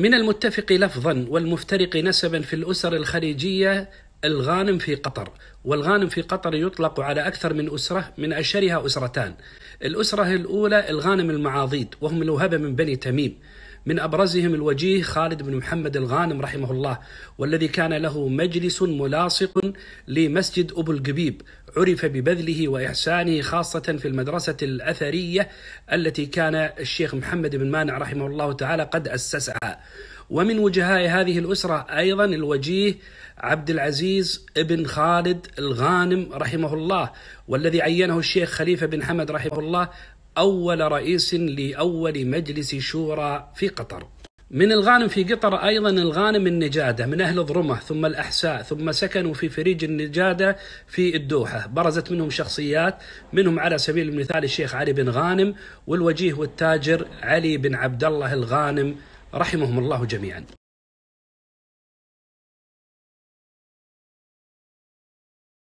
من المتفق لفظا والمفترق نسبا في الأسر الخليجية الغانم في قطر والغانم في قطر يطلق على أكثر من أسرة من أشهرها أسرتان الأسرة الأولى الغانم المعاضيد وهم الوهبة من بني تميم من أبرزهم الوجيه خالد بن محمد الغانم رحمه الله والذي كان له مجلس ملاصق لمسجد أبو القبيب عرف ببذله وإحسانه خاصة في المدرسة الأثرية التي كان الشيخ محمد بن مانع رحمه الله تعالى قد أسسها ومن وجهاء هذه الأسرة أيضا الوجيه عبد العزيز بن خالد الغانم رحمه الله والذي عينه الشيخ خليفة بن حمد رحمه الله أول رئيس لأول مجلس شورى في قطر من الغانم في قطر أيضا الغانم النجادة من أهل الضرمة ثم الأحساء ثم سكنوا في فريج النجادة في الدوحة برزت منهم شخصيات منهم على سبيل المثال الشيخ علي بن غانم والوجيه والتاجر علي بن عبد الله الغانم رحمهم الله جميعا